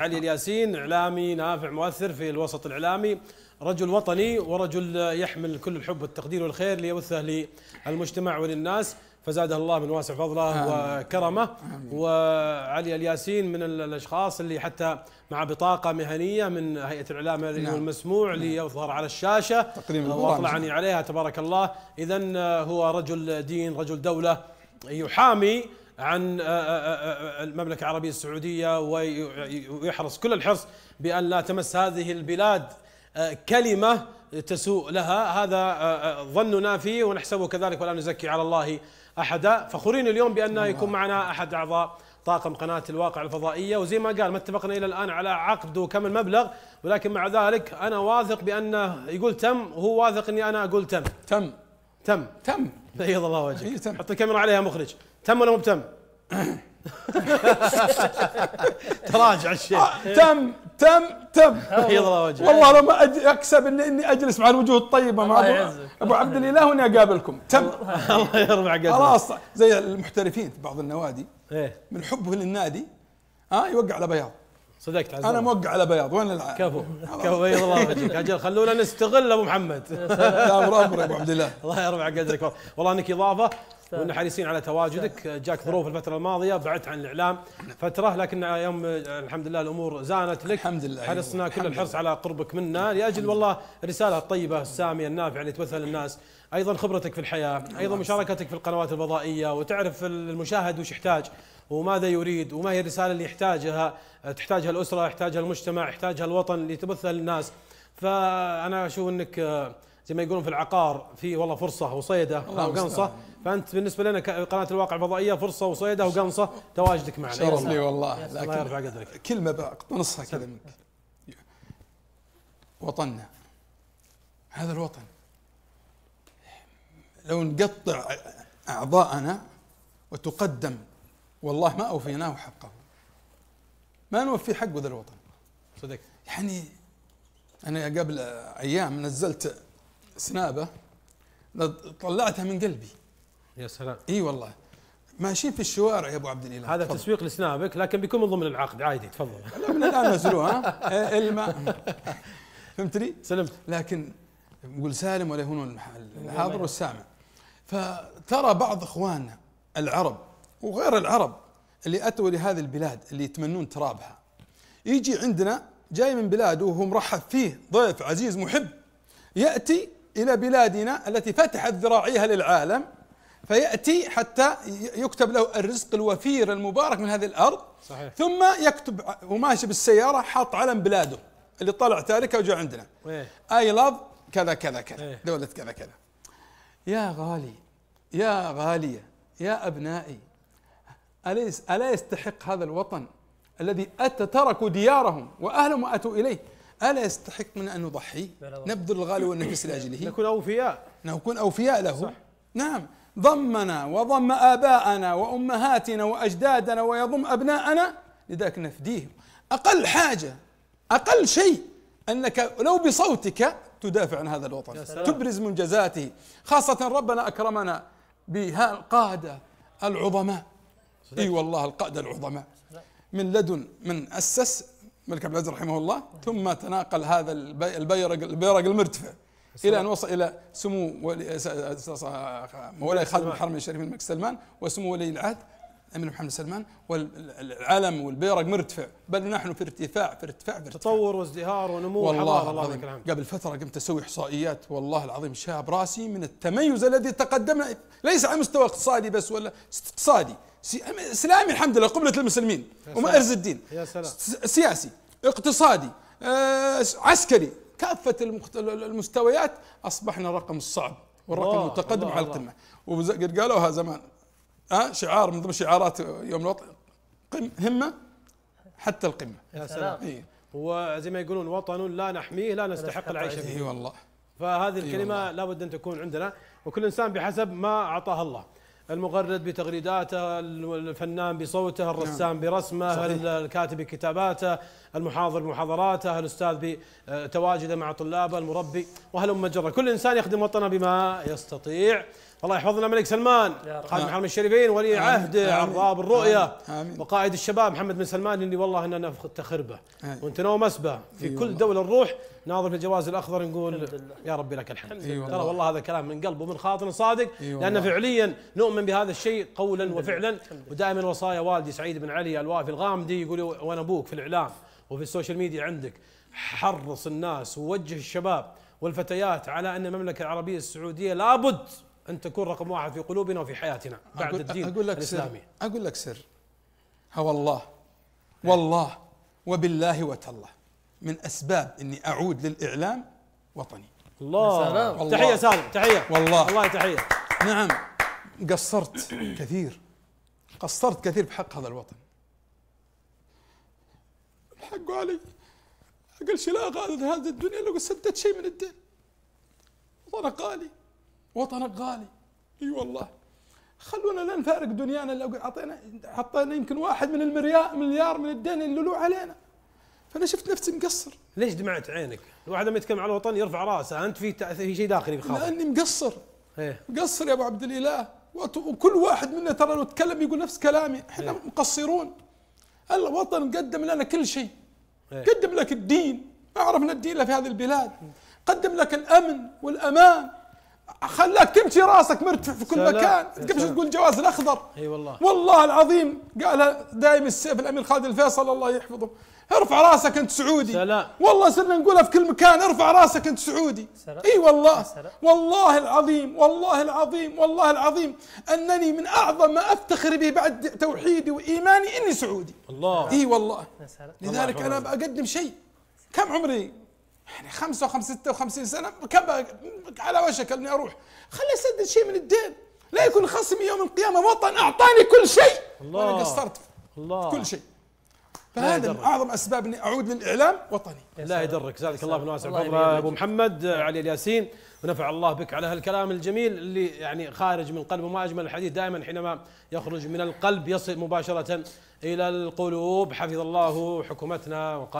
علي الياسين اعلامي نافع مؤثر في الوسط الاعلامي رجل وطني ورجل يحمل كل الحب والتقدير والخير ليوثه للمجتمع وللناس فزاده الله من واسع فضله وكرمه وعلي الياسين من الاشخاص اللي حتى مع بطاقه مهنيه من هيئه الاعلام نعم. المسموع نعم. ليظهر على الشاشه تقريبا واطلعني عليها تبارك الله اذا آه، هو رجل دين رجل دوله يحامي عن آه، آه، آه، المملكة العربية السعودية ويحرص كل الحرص بأن لا تمس هذه البلاد كلمة تسوء لها هذا ظننا فيه ونحسبه كذلك ولا نزكي على الله أحدا فخورين اليوم بأن يكون معنا أحد أعضاء طاقم قناة الواقع الفضائية وزي ما قال ما اتفقنا إلى الآن على عقد وكم المبلغ ولكن مع ذلك أنا واثق بأنه يقول تم وهو واثق أني أنا أقول تم تم تم تم بيض الله وجهك إيه، حط الكاميرا عليها مخرج تم ولا مو بتم؟ تراجع الشيء آه، تم تم تم بيض الله وجهك والله لو ما اكسب اني اني اجلس مع الوجوه الطيبه مع ابو, أبو عبد الاله واني اقابلكم تم الله يرفع قدرك خلاص زي المحترفين في بعض النوادي إيه. من حبه للنادي ها آه، يوقع على بياض صدقت عزيز انا موقع على بياض وين العالم كفو كفو بيض الله وجهك اجل خلونا نستغل ابو محمد لا امر يا ابو عبد الله الله يرفع قدرك والله انك اضافه وانه حريصين على تواجدك جاك ظروف الفترة الماضية بعدت عن الإعلام فترة لكن يوم الحمد لله الأمور زانت لك الحمد لله أيوة. حرصنا كل الحرص على قربك منا لأجل والله الرسالة الطيبة السامية النافعة اللي تبثها للناس أيضا خبرتك في الحياة أيضا مشاركتك في القنوات الفضائية وتعرف المشاهد وش يحتاج وماذا يريد وما هي الرسالة اللي يحتاجها تحتاجها الأسرة يحتاجها المجتمع يحتاجها الوطن اللي تبثها للناس فأنا أشوف أنك آه، زي ما يقولون في العقار في والله فرصه وصيده وقنصه فانت بالنسبه لنا قناه الواقع الفضائيه فرصه وصيده وقنصه تواجدك معنا شرف إيه، لي والله لكن الله يرفع قدرك كلمه بقتنصها كذا منك وطننا هذا الوطن لو نقطع اعضاءنا وتقدم والله ما اوفيناه حقه ما نوفي حق ذا الوطن صدق يعني انا قبل ايام نزلت سنابه طلعتها من قلبي يا سلام اي والله ماشيين في الشوارع يا ابو عبد الاله هذا تفضل. تسويق لسنابك لكن بيكون من ضمن العقد عادي تفضل لا من الان نزلوه ها إيه، الماء فهمتني؟ سلمت لكن نقول سالم ولا يهون الحاضر والسامع فترى بعض اخواننا العرب وغير العرب اللي اتوا لهذه البلاد اللي يتمنون ترابها يجي عندنا جاي من بلاده وهو مرحب فيه ضيف عزيز محب ياتي الى بلادنا التي فتحت ذراعيها للعالم فيأتي حتى يكتب له الرزق الوفير المبارك من هذه الأرض صحيح. ثم يكتب وماشي بالسيارة حاط علم بلاده اللي طلع تاركه وجاء عندنا اي لاف كذا كذا كذا إيه. دولة كذا كذا يا غالي يا غالية يا أبنائي أليس ألا يستحق هذا الوطن الذي أتى تركوا ديارهم وأهلهم وأتوا إليه ألا يستحق من أن نضحي نبذل الغالي والنفس لأجله نكون أوفياء نكون أوفياء له صح. نعم ضمنا وضم آباءنا وأمهاتنا وأجدادنا ويضم أبناءنا لذلك نفديهم أقل حاجة أقل شيء أنك لو بصوتك تدافع عن هذا الوطن تبرز منجزاته خاصة ربنا أكرمنا بها القادة العظماء اي أيوة والله القادة العظماء من لدن من أسس الملك عبد العزيز رحمه الله ثم تناقل هذا البيرق البيرق المرتفع الى ان وصل الى سمو مولاي خادم الحرمين الشريفين الملك سلمان وسمو ولي العهد الامير محمد سلمان والعلم والبيرق مرتفع بل نحن في ارتفاع في ارتفاع في ارتفاع تطور وازدهار ونمو والله الله العظيم قبل فتره قمت اسوي احصائيات والله العظيم شاب راسي من التميز الذي تقدمنا ليس على مستوى اقتصادي بس ولا اقتصادي اسلامي الحمد لله قبله المسلمين ومأرز الدين يا سلام سياسي اقتصادي آه، عسكري كافه المستويات اصبحنا رقم الصعب والرقم المتقدم على القمه وقد قالوها زمان ها شعار من ضمن شعارات يوم الوطن قم همه حتى القمه يا سلام إيه. وزي ما يقولون وطن لا نحميه لا نستحق العيش فيه اي والله فهذه الكلمه لابد ان تكون عندنا وكل انسان بحسب ما اعطاه الله المغرد بتغريداته الفنان بصوته الرسام نعم. برسمه صحيح. الكاتب بكتاباته المحاضر بمحاضراته الاستاذ بتواجده آه، مع طلابه المربي وهلم جرا كل انسان يخدم وطنه بما يستطيع الله يحفظنا الملك سلمان قائد الحرمين الشريفين ولي عهد عراب الرؤيا وقائد الشباب محمد بن سلمان اللي والله اننا تخربه وانت نوم اسبه في أيوة كل دوله نروح ناظر في الجواز الاخضر نقول يا ربي لك الحمد أيوة ترى والله. والله هذا كلام من قلب ومن خاطر صادق أيوة لان فعليا نؤمن بهذا الشيء قولا وفعلا ودائما وصايا والدي سعيد بن علي الوافي الغامدي يقول وانا ابوك في الاعلام وفي السوشيال ميديا عندك حرص الناس ووجه الشباب والفتيات على ان المملكه العربيه السعوديه لابد أن تكون رقم واحد في قلوبنا وفي حياتنا بعد أقول الدين أقول لك الإسلامي سر أقول لك سر ها والله والله وبالله وتالله من أسباب أني أعود للإعلام وطني الله تحية سالم تحية والله والله تحية نعم قصرت كثير قصرت كثير بحق هذا الوطن الحق علي اقل شيء لا اغادر هذه الدنيا لو سددت شيء من الدين وطن غالي وطنك غالي اي والله خلونا لا نفارق دنيانا لو اعطينا حطينا يمكن واحد من المليار مليار من الدين اللولو علينا فانا شفت نفسي مقصر ليش دمعت عينك؟ الواحد لما يتكلم على الوطن يرفع راسه انت في في شيء داخلي بخاطر لاني مقصر ايه مقصر يا ابو عبد الاله وكل واحد منا ترى لو تكلم يقول نفس كلامي احنا ايه؟ مقصرون الوطن قدم لنا كل شيء ايه؟ قدم لك الدين ما عرفنا الدين في هذه البلاد قدم لك الامن والامان خلاك تمشي راسك مرتفع في كل مكان قبل تقول جواز الاخضر اي والله والله العظيم قالها دائم السيف الامير خالد الفيصل الله يحفظه ارفع راسك انت سعودي سلام والله صرنا نقولها في كل مكان ارفع راسك انت سعودي اي والله سلام. والله العظيم والله العظيم والله العظيم انني من اعظم ما افتخر به بعد توحيدي وايماني اني سعودي الله اي والله لذلك انا بقدم شيء كم عمري يعني 55 56 سنه كبر على وشك اني اروح خلي اسدد شيء من الدين لا يكون خصمي يوم القيامه وطن اعطاني كل شيء الله وانا قصرت الله كل شيء فهذا من اعظم اسباب اني اعود للاعلام وطني لا يدرك جزاك الله من واسع فضله ابو محمد علي الياسين ونفع الله بك على هالكلام الجميل اللي يعني خارج من قلبه وما اجمل الحديث دائما حينما يخرج من القلب يصل مباشره الى القلوب حفظ الله حكومتنا وقال